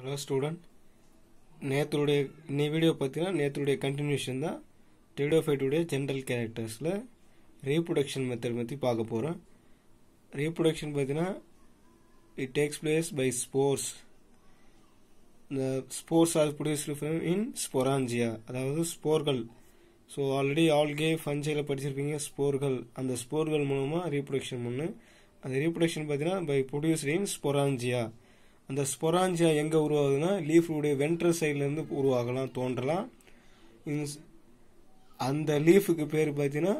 hello student நேற்றுடைய இன்னைக்கு video பார்த்தீங்கன்னா நேற்றுடைய கண்டினியூஷன் தான் டெடோஃபைட்டுடைய ஜென்ரல் கேரக்டர்ஸில் ரீப்ரொடக்ஷன் மெத்தட் பற்றி பார்க்க போகிறோம் ரீப்ரொடக்ஷன் பார்த்தீங்கன்னா it takes place by spores இந்த spores are from in sporangia அதாவது ஸ்போர்கள் ஸோ ஆல்ரெடி ஆல்கே ஃபஞ்சியில் படிச்சிருப்பீங்க ஸ்போர்கள் அந்த ஸ்போர்கள் மூலமாக ரீப்ரொடக்ஷன் பண்ணு அந்த ரீப்ரொடக்ஷன் பார்த்தீங்கன்னா பை ப்ரொடியூஸ்டு இன் ஸ்பொராஞ்சியா அந்த ஸ்பொராஞ்சியா எங்கே உருவாகுதுன்னா லீஃபுடைய வென்ட்ரல் சைட்லேருந்து உருவாகலாம் தோன்றலாம் இன்ஸ் அந்த லீஃபுக்கு பேர் பார்த்தீங்கன்னா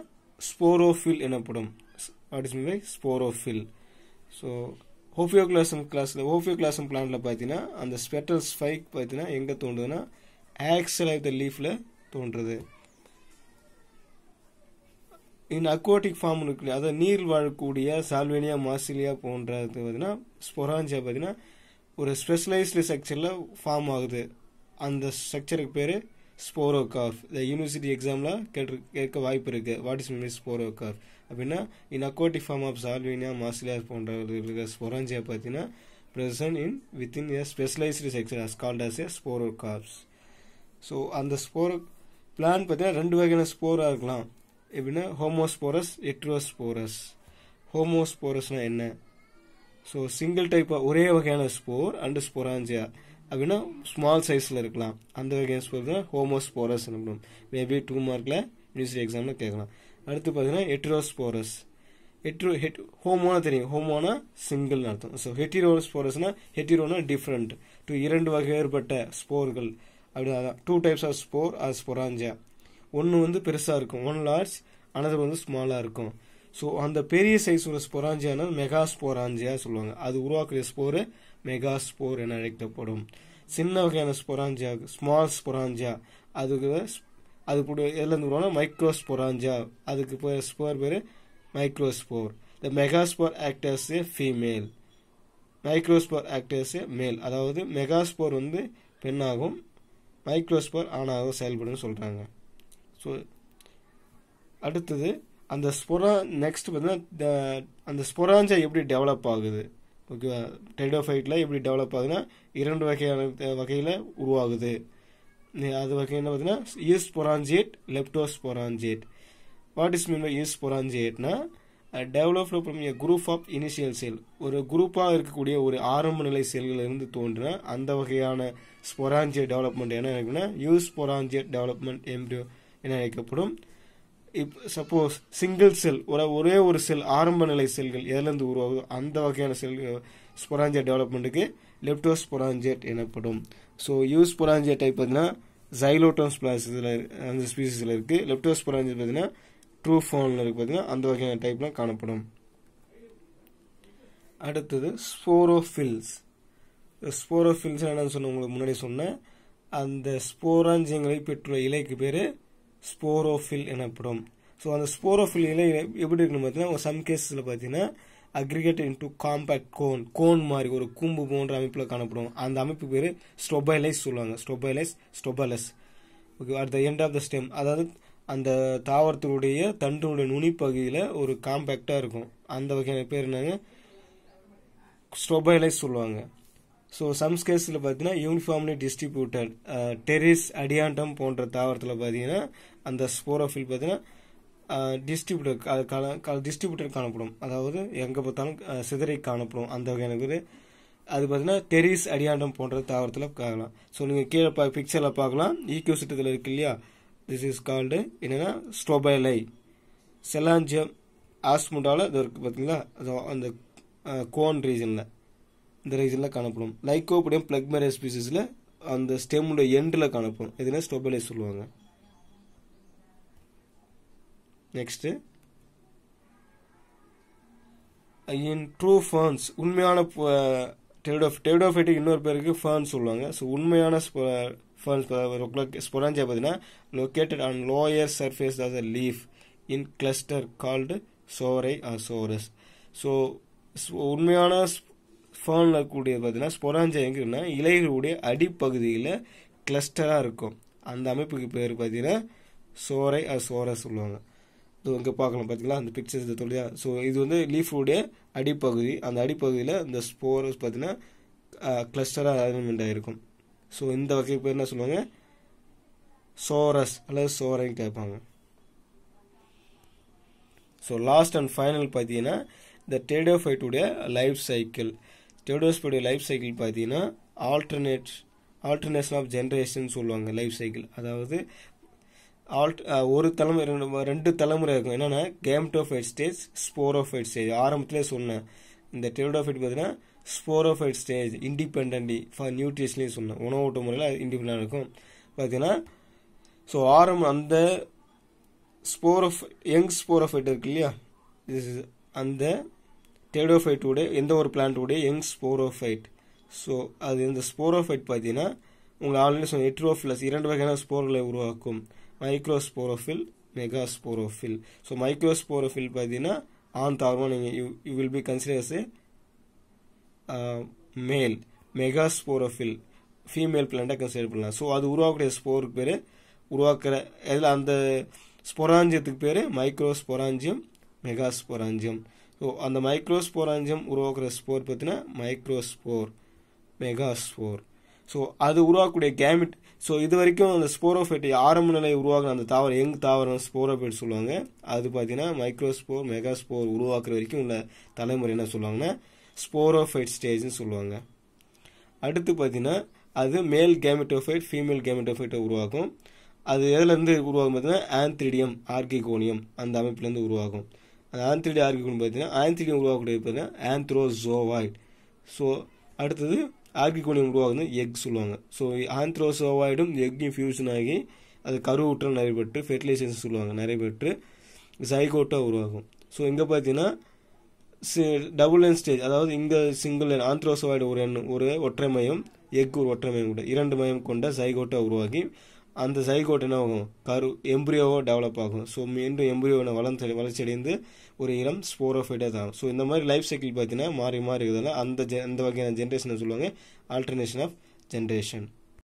ஸ்போரோஃபில் எனப்படும் what is mean sporophyll so Ophioglossum கிளாஸில் ஹோஃபியோகிளாசம் பிளான்ட்டில் பார்த்தீங்கன்னா அந்த ஸ்பெட்டல் ஸ்பைக் பார்த்தீங்கன்னா எங்கே தோன்றுதுன்னா ஆக்சல் ஆஃப் த லீஃபில் தோன்றுது இன் அக்வாட்டிக் ஃபார்ம் இருக்கு அதாவது நீர் வாழக்கூடிய சால்வேனியா மாசிலியா போன்றது பார்த்தீங்கன்னா ஸ்பொராஞ்சியா பார்த்தீங்கன்னா ஒரு ஸ்பெஷலைஸ்டு செக்ஷனில் ஃபார்ம் ஆகுது அந்த ஸ்ட்ரக்சருக்கு பேர் ஸ்போரோ கார்ஃப் இந்த யூனிவர்சிட்டி எக்ஸாமில் கேட்டு கேட்க வாய்ப்பு இருக்குது வாட் இஸ் மீன் கார்ஃப் அப்படின்னா இன் அக்கோட்டி ஃபார்ம் ஆஃப் சால்வீனியா மாசிலியாஸ் போன்ற இருக்கிற பார்த்தீங்கன்னா present in within a specialised section as called as a sporocarps so அந்த ஸ்போரோ பிளான் பார்த்தீங்கன்னா ரெண்டு வகையான ஸ்போராக இருக்கலாம் எப்படின்னா ஹோமோஸ்போரஸ் எட்ரோஸ்போரஸ் ஹோமோஸ்போரஸ்னால் என்ன ஸோ சிங்கிள் டைப் ஒரே வகையான ஸ்போர் அண்டு ஸ்பொராஞ்சியா அப்படின்னா ஸ்மால் சைஸில் இருக்கலாம் அந்த வகையான ஸ்போர் தான் ஸ்போரஸ் எனப்படும் மேபி டூ மார்க்கில் யூனிவர்சிட்டி எக்ஸாமில் கேட்கலாம் அடுத்து பார்த்தீங்கன்னா ஹெட்ரோஸ்போரஸ் ஹெட்ரோ ஹெட் ஹோமோனா தெரியும் ஹோமோனா சிங்கிள்னு அர்த்தம் ஸோ ஹெட்டிரோஸ்போரஸ்னா ஹெட்டிரோனா டிஃப்ரெண்ட் டூ இரண்டு வகை ஏற்பட்ட ஸ்போர்கள் அப்படி அதான் two types of spore or sporangia ஒன்று வந்து பெருசாக இருக்கும் ஒன் லார்ஜ் அனதர் வந்து ஸ்மாலாக இருக்கும் ஸோ அந்த பெரிய சைஸ் ஒரு ஸ்பொராஞ்சியானா மெகா ஸ்போராஞ்சியா சொல்லுவாங்க அது உருவாக்குற ஸ்போரு மெகா ஸ்போர் என அழைக்கப்படும் சின்ன வகையான ஸ்பொராஞ்சியா ஸ்மால் ஸ்பொராஞ்சியா அதுக்கு அது கூட எதுலேருந்து வருவாங்க மைக்ரோ ஸ்பொராஞ்சியா அதுக்கு பேர் ஸ்போர் பேர் spore the megaspore act as female microspore act as male அதாவது மெகாஸ்போர் வந்து பெண்ணாகும் மைக்ரோஸ்போர் ஆணாகவும் செயல்படும் சொல்கிறாங்க ஸோ அடுத்தது அந்த ஸ்பொரா நெக்ஸ்ட் பார்த்தீங்கன்னா அந்த ஸ்பொராஞ்சா எப்படி டெவலப் ஆகுது ஓகேவா டெடோஃபைட்டில் எப்படி டெவலப் ஆகுதுன்னா இரண்டு வகையான வகையில் உருவாகுது அது வகையில் பார்த்தீங்கன்னா eusporangiate leptosporangiate what is mean by ஈஸ்ட் பொரான்ஜியேட்னா developed from a group of initial cell ஒரு குரூப்பாக இருக்கக்கூடிய ஒரு ஆரம்ப நிலை செல்லிலிருந்து தோன்றின அந்த வகையான ஸ்பொராஞ்சியட் டெவலப்மெண்ட் என்ன நினைக்கணும்னா யூஸ் பொராஞ்சியட் டெவலப்மெண்ட் எம்டியோ என அழைக்கப்படும் இப் சப்போஸ் சிங்கிள் செல் ஒரு ஒரே ஒரு செல் ஆரம்ப நிலை செல்கள் எதுலேருந்து உருவாகுதோ அந்த வகையான செல்கள் ஸ்பொராஞ்சியா டெவலப்மெண்ட்டுக்கு லெப்டோ ஸ்பொராஞ்சியட் எனப்படும் ஸோ யூஸ் ஸ்பொராஞ்சியா டைப் பார்த்தீங்கன்னா ஜைலோட்டோன் ஸ்பிளாஸில் அந்த ஸ்பீசிஸில் இருக்குது லெப்டோ ஸ்பொராஞ்சியட் பார்த்தீங்கன்னா ட்ரூ ஃபோனில் இருக்குது பார்த்தீங்கன்னா அந்த வகையான டைப்லாம் காணப்படும் அடுத்தது ஸ்போரோஃபில்ஸ் ஸ்போரோஃபில்ஸ் என்னன்னு சொன்ன உங்களுக்கு முன்னாடி சொன்னேன் அந்த ஸ்போராஞ்சியங்களை பெற்றுள்ள இலைக்கு பேர் ஸ்போரோஃபில் எனப்படும் ஸோ அந்த ஸ்போரோஃபில் எப்படி இருக்குன்னு பார்த்தீங்கன்னா சம் கேஸில் பார்த்தீங்கன்னா aggregate into compact cone cone மாதிரி ஒரு கூம்பு போன்ற அமைப்பில் காணப்படும் அந்த அமைப்பு பேர் ஸ்டொபைலைஸ் சொல்லுவாங்க strobili strobilus okay at the end of the stem அதாவது அந்த தாவரத்தினுடைய தண்டினுடைய நுனிப்பகுதியில் ஒரு காம்பேக்டாக இருக்கும் அந்த வகையான பேர் என்னங்க ஸ்டொபைலைஸ் சொல்லுவாங்க ஸோ சம்ஸ்கேஸில் பார்த்தீங்கன்னா யூனிஃபார்ம்லி டிஸ்ட்ரிபியூட்டட் டெரிஸ் அடியாண்டம் போன்ற தாவரத்தில் பார்த்தீங்கன்னா அந்த ஸ்போரோஃபில் பார்த்தீங்கன்னா டிஸ்ட்ரிபியூட்டர் டிஸ்ட்ரிபியூட்டர் காணப்படும் அதாவது எங்கே பார்த்தாலும் uh, சிதறை காணப்படும் அந்த வகையான பேர் அது பார்த்தீங்கன்னா டெரிஸ் அடியாண்டம் போன்ற தாவரத்தில் காணலாம் ஸோ நீங்கள் கீழே பா பிக்சரில் பார்க்கலாம் ஈக்கியூ e சிட்டத்தில் இருக்கு இல்லையா திஸ் இஸ் கால்டு என்னென்னா ஸ்டோபைலை செலாஞ்சியம் ஆஸ்முண்டாவில் இது இருக்குது பார்த்தீங்களா அந்த கோன் uh, ரீஜனில் இந்த ரீசனில் காணப்படும் லைக்கோபுடியம் பிளக்மேரியா ஸ்பீசிஸில் அந்த ஸ்டெம்முட எண்டில் காணப்படும் இதெல்லாம் ஸ்டோபலைஸ் சொல்லுவாங்க நெக்ஸ்ட்டு இன் ட்ரூ ஃபர்ன்ஸ் உண்மையான டெவிடோ டெவிடோஃபைட்டுக்கு இன்னொரு பேருக்கு ஃபர்ன்ஸ் சொல்லுவாங்க ஸோ உண்மையான ஃபர்ன்ஸ் ஸ்பொராஞ்சியா பார்த்தீங்கன்னா located on lower surface as a leaf in cluster called sori or sorus so உண்மையான ஃபோனில் கூடிய பார்த்தீங்கன்னா ஸ்பொராஞ்சா எங்கே இலைகளுடைய அடிப்பகுதியில் கிளஸ்டராக இருக்கும் அந்த அமைப்புக்கு பேர் பார்த்தீங்கன்னா சோரை அது சோரை சொல்லுவாங்க ஸோ இங்கே பார்க்கலாம் பார்த்தீங்களா அந்த பிக்சர்ஸ் இந்த தொழிலா ஸோ இது வந்து லீஃபுடைய அடிப்பகுதி அந்த அடிப்பகுதியில் இந்த ஸ்போரஸ் பார்த்தீங்கன்னா கிளஸ்டராக அரேஞ்ச்மெண்ட் ஆகிருக்கும் ஸோ இந்த வகை பேர் என்ன சொல்லுவாங்க சோரஸ் அல்லது சோரைன்னு கேட்பாங்க ஸோ லாஸ்ட் அண்ட் ஃபைனல் பார்த்தீங்கன்னா இந்த டேடோஃபைட்டுடைய லைஃப் சைக்கிள் டெடோஸ்போடைய லைஃப் சைக்கிள் பார்த்தீங்கன்னா ஆல்டர்னேட் ஆல்டர்னேஷன் ஆஃப் ஜென்ரேஷன் சொல்லுவாங்க லைஃப் சைக்கிள் அதாவது ஆல்ட் ஒரு தலைமுறை ரெண்டு ரெண்டு தலைமுறை இருக்கும் என்னென்னா கேம்டோஃபைட் ஸ்டேஜ் ஸ்போரோஃபைட் ஸ்டேஜ் ஆரம்பத்திலே சொன்னேன் இந்த டெடோஃபைட் பார்த்தீங்கன்னா ஸ்போரோஃபைட் ஸ்டேஜ் இண்டிபெண்டி ஃபார் நியூட்ரிஷன்லேயும் சொன்னேன் ஓட்ட முறையில் இண்டிபெண்டாக இருக்கும் பார்த்தீங்கன்னா ஸோ ஆரம்ப அந்த ஸ்போரோஃப் யங் ஸ்போரோஃபைட் இருக்கு இல்லையா அந்த தேடோஃபைட்டோட எந்த ஒரு பிளான்ட்டோடைய யங் ஸ்போரோஃபைட் ஸோ அது இந்த ஸ்போரோஃபைட் பார்த்தீங்கன்னா உங்களை ஆல்ரெடி சொன்ன எட்ரோஃபிலஸ் இரண்டு வகையான ஸ்போர்களை உருவாக்கும் microsporophyll sporophyll so micro sporophyll பார்த்தீங்கன்னா ஆன் தார்மோ நீங்கள் you you will be considers a male mega sporophyll female பிளான்ட்டாக கன்சிடர் பண்ணலாம் ஸோ அது உருவாக்கக்கூடிய ஸ்போருக்கு பேர் உருவாக்குற இதில் அந்த ஸ்பொராஞ்சியத்துக்கு பேர் மெகா ஸ்போராஞ்சியம் ஸோ அந்த மைக்ரோஸ்போராஞ்சியம் உருவாக்குற ஸ்போர் பார்த்தீங்கன்னா மைக்ரோஸ்போர் மெகாஸ்போர் ஸோ அது உருவாக்கக்கூடிய கேமிட் ஸோ இது வரைக்கும் அந்த ஸ்போரோஃபைட்டை ஆரம்ப நிலை உருவாக்குற அந்த தாவரம் எங் தாவரம் ஸ்போரோஃபைட் சொல்லுவாங்க அது பார்த்தீங்கன்னா மைக்ரோஸ்போர் மெகாஸ்போர் உருவாக்குற வரைக்கும் உள்ள தலைமுறை என்ன சொல்லுவாங்கன்னா ஸ்போரோஃபைட் ஸ்டேஜ்னு சொல்லுவாங்க அடுத்து பார்த்தீங்கன்னா அது மேல் கேமெட்டோஃபைட் ஃபீமேல் கேமெட்டோஃபைட்டை உருவாக்கும் அது எதுலேருந்து உருவாகும் பார்த்தீங்கன்னா ஆந்த்ரிடியம் ஆர்கிகோனியம் அந்த அமைப்புலேருந்து உருவாகும் அந்த ஆந்த்ரிடி ஆர்கிகுன் பார்த்தீங்கன்னா ஆந்திரிடி உருவாக்கக்கூடிய பார்த்தீங்கன்னா ஆந்த்ரோசோவாய்ட் ஸோ அடுத்தது ஆர்கிகுனியம் உருவாகுது எக் சொல்லுவாங்க ஸோ ஆந்த்ரோசோவாய்டும் எக்கையும் ஃபியூஷன் ஆகி அது கருவுற்றம் நிறைய பெற்று ஃபெர்டிலைசேஷன் சொல்லுவாங்க நிறைய பெற்று சைகோட்டாக உருவாகும் ஸோ இங்கே பார்த்தீங்கன்னா டபுள் லைன் ஸ்டேஜ் அதாவது இங்கே சிங்கிள் லைன் ஆந்த்ரோசோவாய்டு ஒரு எண் ஒரு ஒற்றை மையம் எக் ஒரு ஒற்றை மையம் கூட இரண்டு மையம் கொண்ட சைகோட்டா உருவாகி அந்த சைகோட் என்ன ஆகும் கரு எம்ப்ரியோவாக டெவலப் ஆகும் ஸோ மீண்டும் எம்ப்ரியோனை வளர்ந்து வளர்ச்சி அடைந்து ஒரு இளம் ஸ்போரோஃபைட்டாக தான் ஸோ இந்த மாதிரி லைஃப் சைக்கிள் பார்த்தீங்கன்னா மாறி மாறி இருக்குதுன்னா அந்த ஜெ அந்த வகையான ஜென்ரேஷனை சொல்லுவாங்க ஆல்டர்னேஷன் ஆஃப் ஜென்ரேஷன்